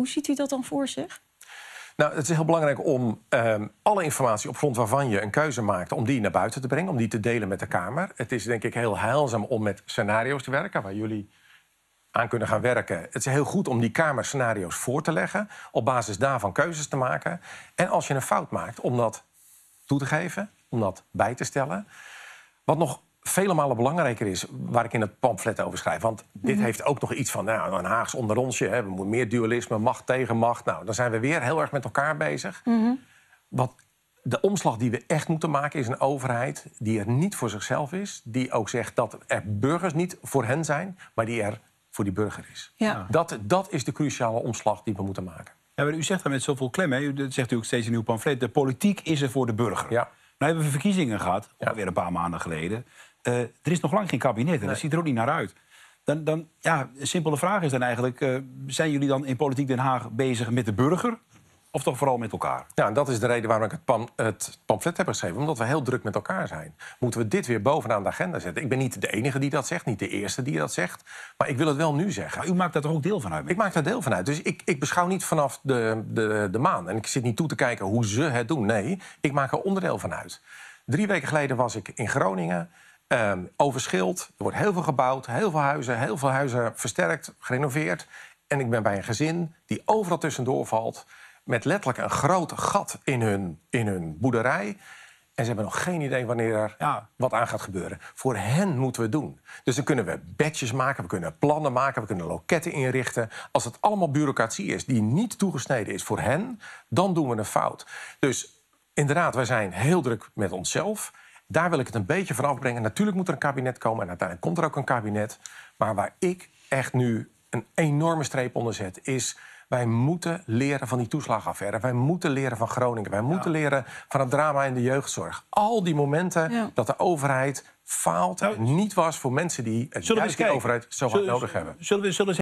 Hoe ziet u dat dan voor zich? Nou, het is heel belangrijk om ehm, alle informatie op grond waarvan je een keuze maakt, om die naar buiten te brengen, om die te delen met de Kamer. Het is denk ik heel heilzaam om met scenario's te werken waar jullie aan kunnen gaan werken. Het is heel goed om die Kamer scenario's voor te leggen, op basis daarvan keuzes te maken. En als je een fout maakt, om dat toe te geven, om dat bij te stellen. Wat nog vele malen belangrijker is, waar ik in het pamflet over schrijf. Want dit mhm. heeft ook nog iets van nou, een Haags onderonsje. Hè, we moeten meer dualisme, macht tegen macht. Nou, dan zijn we weer heel erg met elkaar bezig. Mm Wat de omslag die we echt moeten maken is een overheid die er niet voor zichzelf is. Die ook zegt dat er burgers niet voor hen zijn, maar die er voor die burger is. Ja. Dat, dat is de cruciale omslag die we moeten maken. Ja, maar u zegt dat met zoveel klem. Hè? U zegt u ook steeds in uw pamflet. De politiek is er voor de burger. Ja. Nou hebben we verkiezingen gehad, alweer een paar maanden geleden. Eh, er is nog lang geen kabinet en dat ziet er ook niet naar uit. Dan, dan, ja, een simpele vraag is dan eigenlijk... Eh, zijn jullie dan in Politiek Den Haag bezig met de burger... Of toch vooral met elkaar? Ja, en dat is de reden waarom ik het, pam, het pamflet heb geschreven. Omdat we heel druk met elkaar zijn. Moeten we dit weer bovenaan de agenda zetten? Ik ben niet de enige die dat zegt, niet de eerste die dat zegt. Maar ik wil het wel nu zeggen. u maakt daar toch ook deel van uit? Ik maak daar deel van uit. Dus ik, ik beschouw niet vanaf de, de, de maan. En ik zit niet toe te kijken hoe ze het doen. Nee, ik maak er onderdeel van uit. Drie weken geleden was ik in Groningen. Um, overschild. Er wordt heel veel gebouwd, heel veel huizen, heel veel huizen versterkt, gerenoveerd. En ik ben bij een gezin die overal tussendoor valt. Met letterlijk een groot gat in hun, in hun boerderij. En ze hebben nog geen idee wanneer er wat aan gaat gebeuren. Voor hen moeten we het doen. Dus dan kunnen we badges maken, we kunnen plannen maken, we kunnen loketten inrichten. Als het allemaal bureaucratie is die niet toegesneden is voor hen, dan doen we een fout. Dus inderdaad, wij zijn heel druk met onszelf. Daar wil ik het een beetje van afbrengen. Natuurlijk moet er een kabinet komen en uiteindelijk komt er ook een kabinet. Maar waar ik echt nu een enorme streep onder zet, is wij moeten leren van die toeslagaffaire. Wij moeten leren van Groningen. Wij moeten leren van het drama in de jeugdzorg. Al die momenten dat de overheid faalt en nou, niet was voor mensen die het juist overheid zo hard nodig hebben. Zullen we, zullen